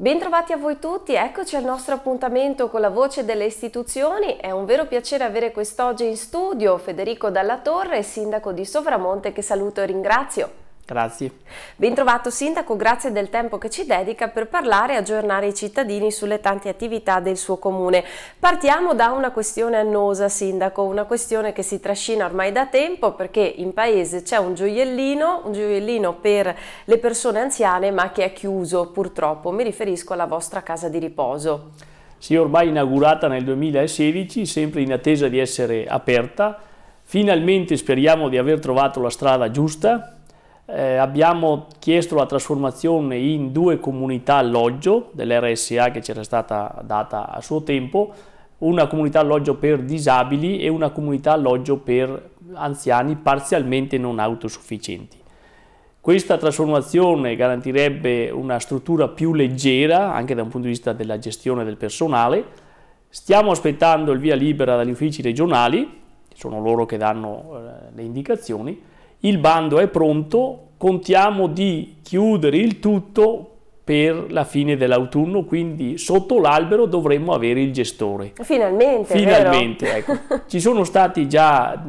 Bentrovati a voi tutti, eccoci al nostro appuntamento con la voce delle istituzioni. È un vero piacere avere quest'oggi in studio Federico Dalla Torre, sindaco di Sovramonte, che saluto e ringrazio. Grazie. Bentrovato Sindaco, grazie del tempo che ci dedica per parlare e aggiornare i cittadini sulle tante attività del suo comune. Partiamo da una questione annosa Sindaco, una questione che si trascina ormai da tempo perché in paese c'è un gioiellino, un gioiellino per le persone anziane ma che è chiuso purtroppo, mi riferisco alla vostra casa di riposo. Sì, ormai inaugurata nel 2016, sempre in attesa di essere aperta, finalmente speriamo di aver trovato la strada giusta eh, abbiamo chiesto la trasformazione in due comunità alloggio dell'RSA che c'era stata data a suo tempo, una comunità alloggio per disabili e una comunità alloggio per anziani parzialmente non autosufficienti. Questa trasformazione garantirebbe una struttura più leggera anche da un punto di vista della gestione del personale. Stiamo aspettando il via libera dagli uffici regionali, sono loro che danno eh, le indicazioni, il bando è pronto, contiamo di chiudere il tutto per la fine dell'autunno, quindi sotto l'albero dovremmo avere il gestore. Finalmente. Finalmente, ecco. Ci sono stati già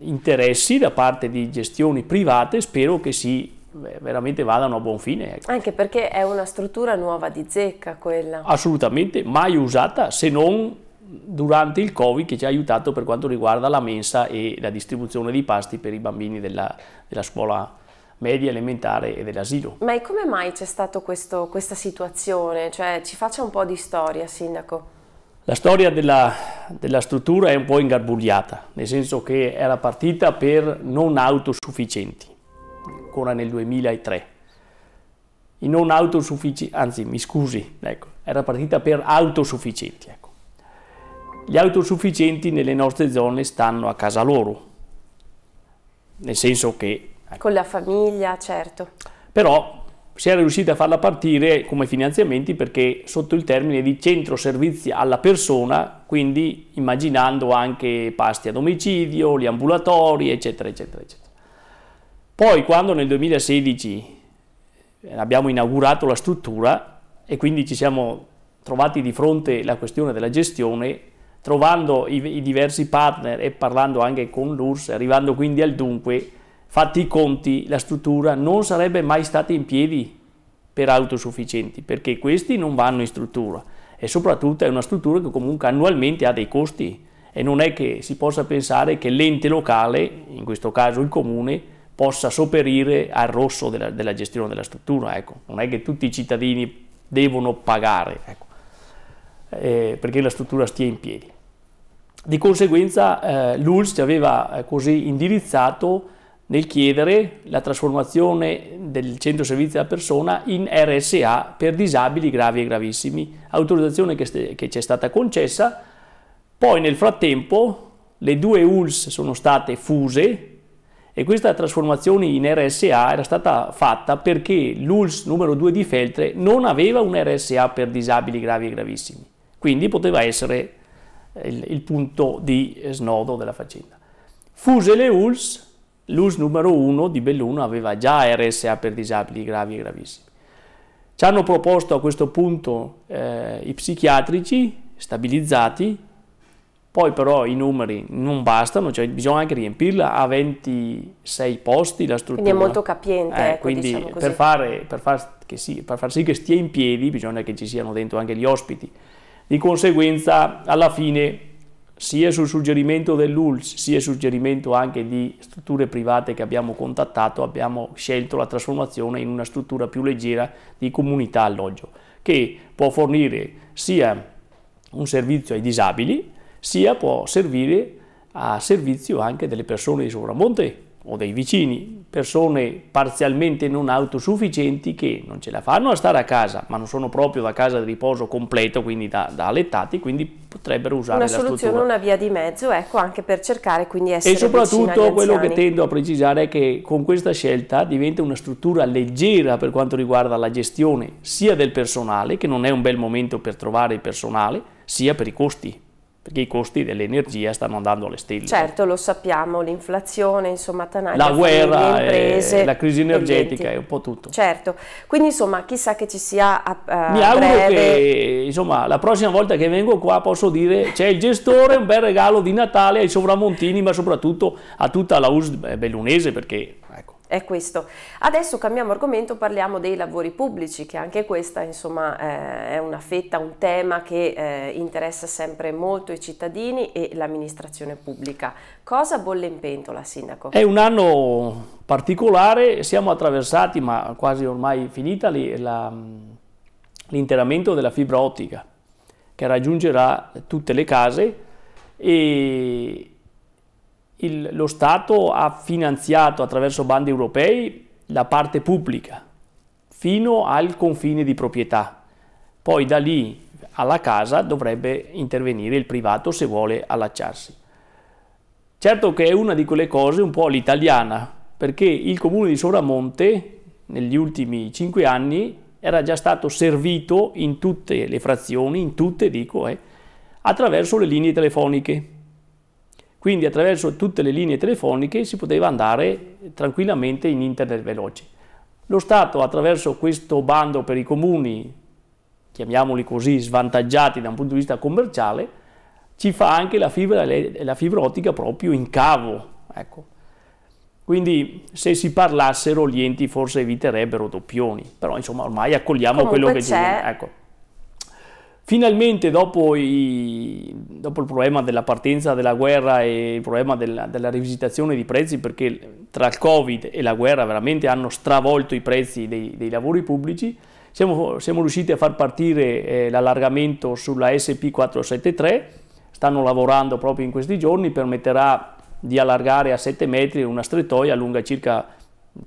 interessi da parte di gestioni private, spero che si eh, veramente vadano a buon fine. Ecco. Anche perché è una struttura nuova di zecca quella. Assolutamente, mai usata se non durante il Covid che ci ha aiutato per quanto riguarda la mensa e la distribuzione di pasti per i bambini della, della scuola media, elementare e dell'asilo. Ma e come mai c'è stata questa situazione? Cioè, ci faccia un po' di storia, Sindaco. La storia della, della struttura è un po' ingarbugliata, nel senso che era partita per non autosufficienti, ancora nel 2003. I non autosufficienti, anzi mi scusi, ecco, era partita per autosufficienti, ecco gli autosufficienti nelle nostre zone stanno a casa loro, nel senso che... Ecco. Con la famiglia, certo. Però si era riusciti a farla partire come finanziamenti perché sotto il termine di centro servizi alla persona, quindi immaginando anche pasti a domicilio, gli ambulatori, eccetera, eccetera, eccetera. Poi quando nel 2016 eh, abbiamo inaugurato la struttura e quindi ci siamo trovati di fronte alla questione della gestione, trovando i, i diversi partner e parlando anche con l'URSS, arrivando quindi al dunque, fatti i conti, la struttura non sarebbe mai stata in piedi per autosufficienti, perché questi non vanno in struttura e soprattutto è una struttura che comunque annualmente ha dei costi e non è che si possa pensare che l'ente locale, in questo caso il comune, possa sopperire al rosso della, della gestione della struttura, ecco. non è che tutti i cittadini devono pagare, ecco. eh, perché la struttura stia in piedi. Di conseguenza eh, Lulz ci aveva eh, così indirizzato nel chiedere la trasformazione del centro servizi alla persona in RSA per disabili gravi e gravissimi, autorizzazione che, che ci è stata concessa. Poi nel frattempo le due ULS sono state fuse e questa trasformazione in RSA era stata fatta perché l'ULS numero 2 di Feltre non aveva un RSA per disabili gravi e gravissimi, quindi poteva essere il, il punto di snodo della faccenda. Fuse le ULS, l'ULS numero 1 di Belluno aveva già RSA per disabili gravi e gravissimi. Ci hanno proposto a questo punto eh, i psichiatrici stabilizzati, poi però i numeri non bastano, cioè bisogna anche riempirla, a 26 posti la struttura. Quindi è molto capiente. Eh, ecco, quindi diciamo per, fare, per, far sì, per far sì che stia in piedi bisogna che ci siano dentro anche gli ospiti. Di conseguenza, alla fine, sia sul suggerimento dell'ULS, sia sul suggerimento anche di strutture private che abbiamo contattato, abbiamo scelto la trasformazione in una struttura più leggera di comunità alloggio, che può fornire sia un servizio ai disabili, sia può servire a servizio anche delle persone di sovramonte o dei vicini, persone parzialmente non autosufficienti che non ce la fanno a stare a casa, ma non sono proprio da casa di riposo completo, quindi da, da allettati, quindi potrebbero usare una la soluzione, struttura. una via di mezzo, ecco, anche per cercare quindi essere E soprattutto quello che tendo a precisare è che con questa scelta diventa una struttura leggera per quanto riguarda la gestione sia del personale, che non è un bel momento per trovare il personale, sia per i costi perché i costi dell'energia stanno andando alle stelle. Certo, lo sappiamo, l'inflazione, insomma, tanaglia la guerra, le imprese, la crisi energetica è un po' tutto. Certo, quindi insomma, chissà che ci sia a, a Mi auguro breve... che insomma, la prossima volta che vengo qua posso dire c'è il gestore, un bel regalo di Natale ai sovramontini, ma soprattutto a tutta la US bellunese perché ecco è questo. Adesso cambiamo argomento, parliamo dei lavori pubblici, che anche questa insomma eh, è una fetta, un tema che eh, interessa sempre molto i cittadini e l'amministrazione pubblica. Cosa bolle in pentola, Sindaco? È un anno particolare, siamo attraversati, ma quasi ormai finita, l'interamento della fibra ottica, che raggiungerà tutte le case e il, lo Stato ha finanziato attraverso bandi europei la parte pubblica fino al confine di proprietà. Poi da lì alla casa dovrebbe intervenire il privato se vuole allacciarsi. Certo che è una di quelle cose un po' all'italiana, perché il comune di Sovramonte negli ultimi cinque anni era già stato servito in tutte le frazioni, in tutte dico, eh, attraverso le linee telefoniche quindi attraverso tutte le linee telefoniche si poteva andare tranquillamente in internet veloce. Lo Stato attraverso questo bando per i comuni, chiamiamoli così, svantaggiati da un punto di vista commerciale, ci fa anche la fibra, la fibra ottica proprio in cavo. Ecco. Quindi se si parlassero gli enti forse eviterebbero doppioni, però insomma ormai accogliamo Comunque quello che c'è. Ecco. Finalmente, dopo, i, dopo, il problema della partenza della guerra e il problema della, della, rivisitazione dei prezzi, perché tra il Covid e la guerra veramente hanno stravolto i prezzi dei, dei lavori pubblici, siamo, siamo, riusciti a far partire eh, l'allargamento sulla SP473, stanno lavorando proprio in questi giorni, permetterà di allargare a 7 metri una strettoia lunga circa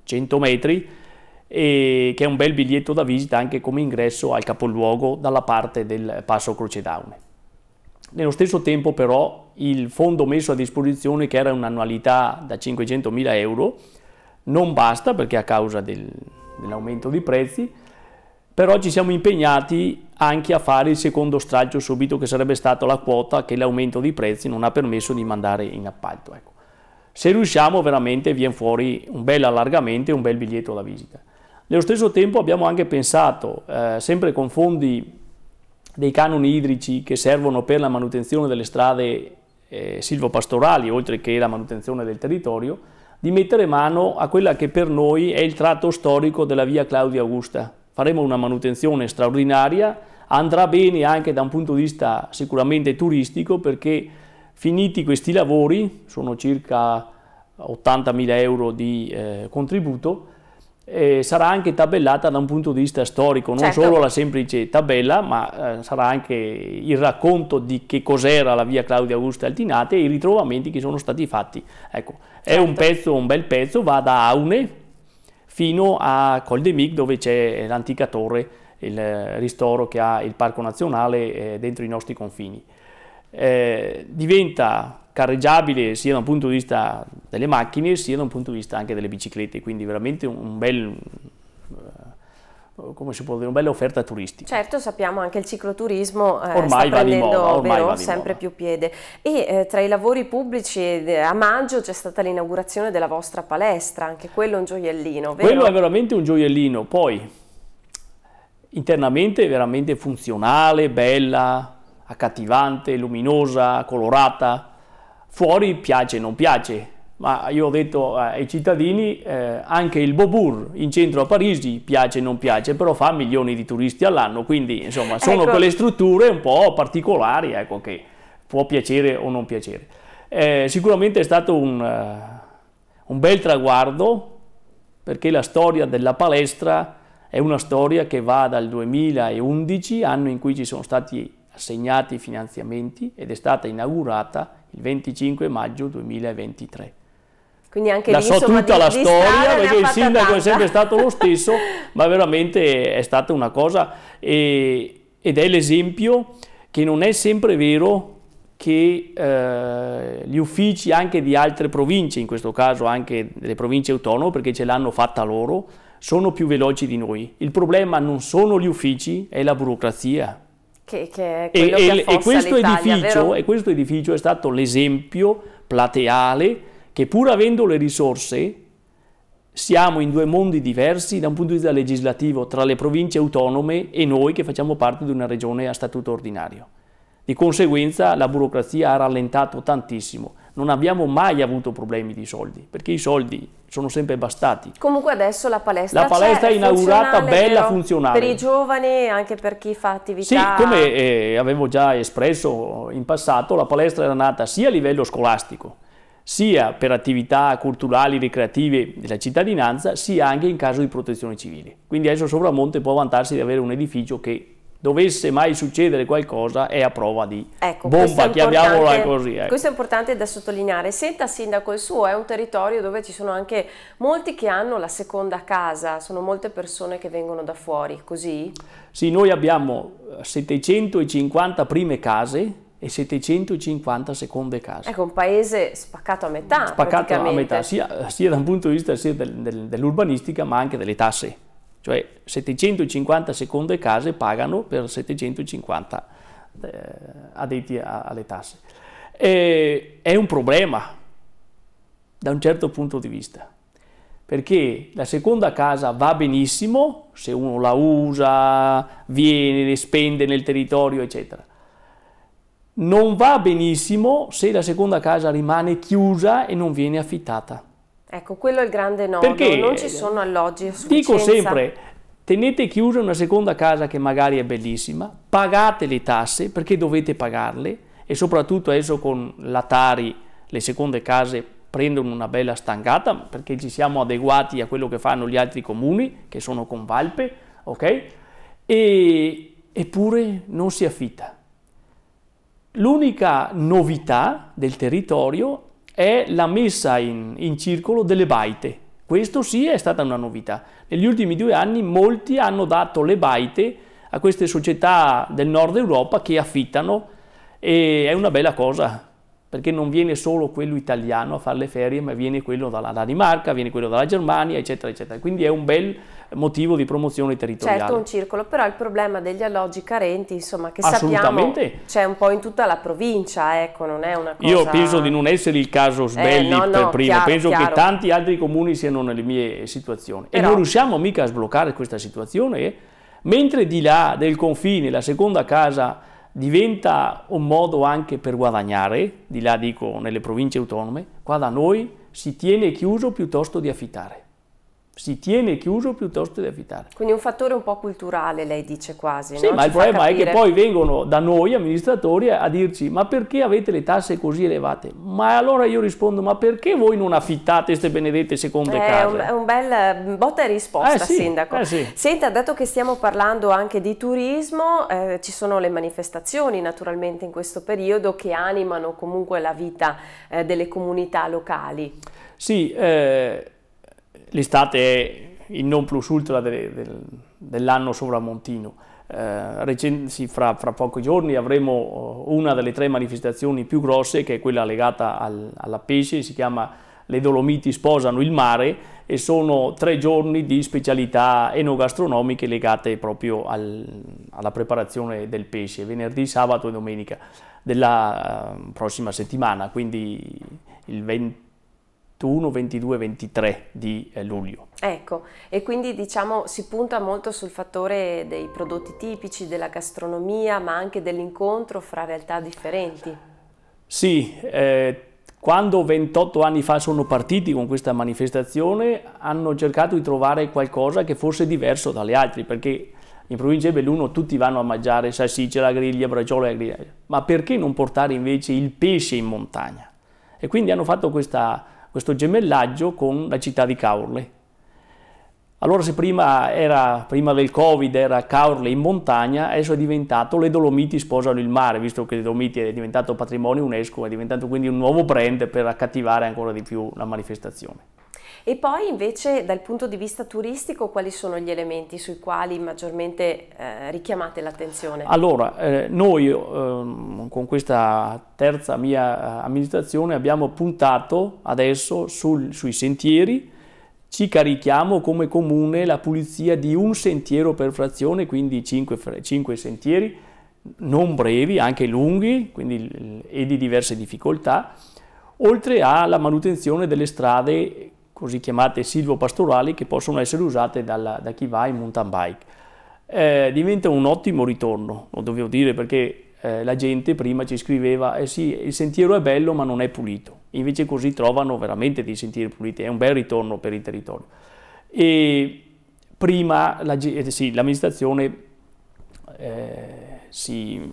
100 metri, e che è un bel biglietto da visita anche come ingresso al capoluogo dalla parte del passo Croce Daune. Nello stesso tempo però il fondo messo a disposizione che era un'annualità da 500.000 euro non basta perché a causa del, dell'aumento di prezzi però ci siamo impegnati anche a fare il secondo straccio subito che sarebbe stata la quota che l'aumento di prezzi non ha permesso di mandare in appalto. Ecco. Se riusciamo veramente viene fuori un bel allargamento e un bel biglietto da visita. Nello stesso tempo abbiamo anche pensato, eh, sempre con fondi dei canoni idrici che servono per la manutenzione delle strade eh, silvopastorali, oltre che la manutenzione del territorio, di mettere mano a quella che per noi è il tratto storico della via Claudia Augusta. Faremo una manutenzione straordinaria, andrà bene anche da un punto di vista sicuramente turistico perché finiti questi lavori, sono circa 80.000 euro di eh, contributo, eh, sarà anche tabellata da un punto di vista storico, non certo. solo la semplice tabella, ma eh, sarà anche il racconto di che cos'era la via Claudia Augusta Altinate e i ritrovamenti che sono stati fatti. Ecco, certo. è un pezzo, un bel pezzo, va da Aune fino a Col de Mic dove c'è l'antica torre, il ristoro che ha il Parco Nazionale eh, dentro i nostri confini. Eh, diventa carreggiabile sia da un punto di vista delle macchine sia da un punto di vista anche delle biciclette, quindi veramente un bel eh, come si può dire, una bella offerta turistica. Certo, sappiamo anche il cicloturismo eh, ormai sta prendendo moda, ormai vero, sempre moda. più piede. E eh, tra i lavori pubblici eh, a maggio c'è stata l'inaugurazione della vostra palestra, anche quello è un gioiellino, vero? Quello è veramente un gioiellino, poi internamente è veramente funzionale, bella, accattivante, luminosa, colorata, fuori piace, non piace, ma io ho detto eh, ai cittadini eh, anche il Beaubourg in centro a Parigi piace o non piace, però fa milioni di turisti all'anno, quindi insomma sono ecco. quelle strutture un po' particolari ecco, che può piacere o non piacere. Eh, sicuramente è stato un, uh, un bel traguardo perché la storia della palestra è una storia che va dal 2011, anno in cui ci sono stati assegnati i finanziamenti ed è stata inaugurata il 25 maggio 2023. Quindi anche la lì, so insomma, tutta di, la di storia perché il sindaco tanta. è sempre stato lo stesso, ma veramente è stata una cosa e, ed è l'esempio che non è sempre vero che eh, gli uffici anche di altre province, in questo caso anche delle province autonome, perché ce l'hanno fatta loro, sono più veloci di noi. Il problema non sono gli uffici, è la burocrazia. Che, che e, che e, questo edificio, e questo edificio è stato l'esempio plateale che pur avendo le risorse, siamo in due mondi diversi da un punto di vista legislativo tra le province autonome e noi che facciamo parte di una regione a statuto ordinario. Di conseguenza la burocrazia ha rallentato tantissimo. Non abbiamo mai avuto problemi di soldi, perché i soldi sono sempre bastati. Comunque adesso la palestra, la palestra è inaugurata, bella, funzionale. Per i giovani, e anche per chi fa attività. Sì, come eh, avevo già espresso in passato, la palestra era nata sia a livello scolastico, sia per attività culturali, ricreative della cittadinanza, sia anche in caso di protezione civile. Quindi adesso Sovramonte può vantarsi di avere un edificio che dovesse mai succedere qualcosa è a prova di ecco, bomba, chiamiamola così. Ecco. Questo è importante da sottolineare. Senta Sindaco, il suo è un territorio dove ci sono anche molti che hanno la seconda casa, sono molte persone che vengono da fuori, così? Sì, noi abbiamo 750 eh, prime case e 750 seconde case. Ecco, un paese spaccato a metà. Spaccato a metà, sia, sia da un punto di vista del, del, dell'urbanistica ma anche delle tasse. Cioè 750 seconde case pagano per 750 eh, addetti a, alle tasse. E, è un problema da un certo punto di vista, perché la seconda casa va benissimo se uno la usa, viene, spende nel territorio, eccetera non va benissimo se la seconda casa rimane chiusa e non viene affittata. Ecco, quello è il grande nodo, Perché non ci sono alloggi a Dico sempre, tenete chiusa una seconda casa che magari è bellissima, pagate le tasse perché dovete pagarle e soprattutto adesso con l'Atari le seconde case prendono una bella stangata perché ci siamo adeguati a quello che fanno gli altri comuni che sono con Valpe, ok? E, eppure non si affitta. L'unica novità del territorio è la messa in, in, circolo delle baite. Questo sì è stata una novità. Negli ultimi due anni molti hanno dato le baite a queste società del nord Europa che affittano e è una bella cosa perché non viene solo quello italiano a fare le ferie, ma viene quello dalla Danimarca, viene quello dalla Germania, eccetera, eccetera. Quindi è un bel motivo di promozione territoriale. Certo, un circolo, però il problema degli alloggi carenti, insomma, che sappiamo c'è un po' in tutta la provincia, ecco, non è una cosa... Io penso di non essere il caso eh, Sbelli eh, no, no, per primo, chiaro, penso chiaro. che tanti altri comuni siano nelle mie situazioni. Però... E non riusciamo mica a sbloccare questa situazione, mentre di là del confine, la seconda casa diventa un modo anche per guadagnare, di là dico nelle province autonome, qua da noi si tiene chiuso piuttosto di affittare si tiene chiuso piuttosto di affittare. Quindi un fattore un po' culturale, lei dice quasi. Sì, no? ma Ci il problema capire. è che poi vengono da noi amministratori a dirci ma perché avete le tasse così elevate? Ma allora io rispondo ma perché voi non affittate queste benedette seconde eh, case? È un, un, bel mm, botta e risposta, eh, sì, Sindaco. Eh, sì. Senta, dato che stiamo parlando anche di turismo, eh, ci sono le manifestazioni naturalmente in questo periodo che animano comunque la vita eh, delle comunità locali. Sì, eh, l'estate è il non plus ultra de, de, dell'anno sovramontino. Eh, recenti, sì, fra, fra, pochi giorni avremo eh, una delle tre manifestazioni più grosse che è quella legata al, alla pesce, si chiama Le Dolomiti sposano il mare e sono tre giorni di specialità enogastronomiche legate proprio al, alla preparazione del pesce, venerdì, sabato e domenica della eh, prossima settimana, quindi il 20 21, 22, 23 di eh, luglio. Ecco, e quindi diciamo si punta molto sul fattore dei prodotti tipici, della gastronomia, ma anche dell'incontro fra realtà differenti. Sì, eh, quando 28 anni fa sono partiti con questa manifestazione hanno cercato di trovare qualcosa che fosse diverso dalle altre, perché in provincia di Belluno tutti vanno a mangiare salsiccia alla griglia, braciole alla griglia, ma perché non portare invece il pesce in montagna? E quindi hanno fatto questa questo gemellaggio con la città di Caorle. Allora se prima, era, prima del Covid era Caorle in montagna, adesso è diventato le Dolomiti sposano il mare, visto che le Dolomiti è diventato patrimonio UNESCO, è diventato quindi un nuovo brand per accattivare ancora di più la manifestazione. E poi invece dal punto di vista turistico quali sono gli elementi sui quali maggiormente eh, richiamate l'attenzione? Allora, eh, noi ehm, con questa terza mia eh, amministrazione abbiamo puntato adesso sul, sui sentieri, ci carichiamo come comune la pulizia di un sentiero per frazione, quindi 5, 5 sentieri, non brevi, anche lunghi quindi, e di diverse difficoltà, oltre alla manutenzione delle strade così chiamate silvopastorali, che possono essere usate dalla, da chi va in mountain bike. Eh, diventa un ottimo ritorno, lo dovevo dire perché eh, la gente prima ci scriveva eh sì, il sentiero è bello ma non è pulito, invece così trovano veramente dei sentieri puliti, è un bel ritorno per il territorio. E prima la, eh, sì, l'amministrazione eh, si,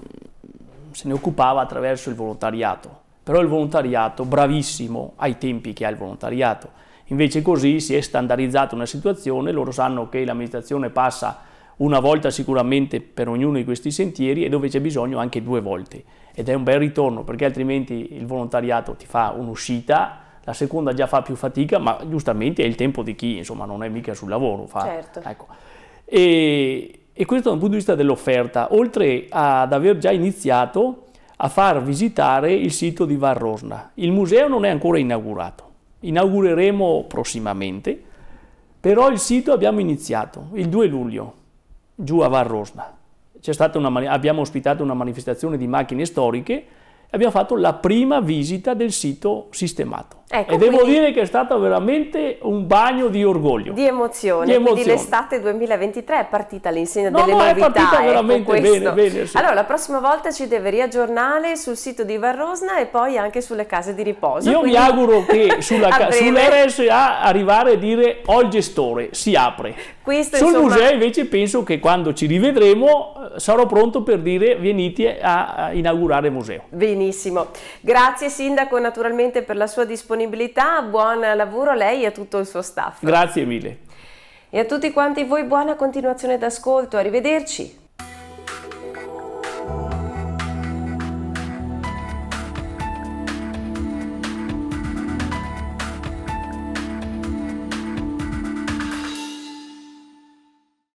se ne occupava attraverso il volontariato, però il volontariato, bravissimo ai tempi che ha il volontariato, Invece così si è standardizzata una situazione, loro sanno che l'amministrazione passa una volta sicuramente per ognuno di questi sentieri e dove c'è bisogno anche due volte. Ed è un bel ritorno perché altrimenti il volontariato ti fa un'uscita, la seconda già fa più fatica, ma giustamente è il tempo di chi insomma non è mica sul lavoro. Fa, certo. ecco. e, e questo dal punto di vista dell'offerta, oltre ad aver già iniziato a far visitare il sito di Varrosna. Il museo non è ancora inaugurato, inaugureremo prossimamente, però il sito abbiamo iniziato il 2 luglio, giù a Varrosna. Una, abbiamo ospitato una manifestazione di macchine storiche e abbiamo fatto la prima visita del sito sistemato. Ecco, e devo dire che è stato veramente un bagno di orgoglio. Di emozione. Di emozione. Quindi l'estate 2023 è partita l'insegna no, delle no, novità. No, è partita ecco, veramente ecco bene, bene sì. Allora, la prossima volta ci deve riaggiornare sul sito di Varrosna e poi anche sulle case di riposo. Io quindi... mi auguro che sulla, sull'RSA arrivare a dire ho il gestore, si apre. Questo, Sul insomma... museo invece penso che quando ci rivedremo eh, sarò pronto per dire venite a, a inaugurare il museo. Benissimo. Grazie Sindaco naturalmente per la sua disponibilità disponibilità, buon lavoro a lei e a tutto il suo staff. Grazie mille. E a tutti quanti voi buona continuazione d'ascolto, arrivederci.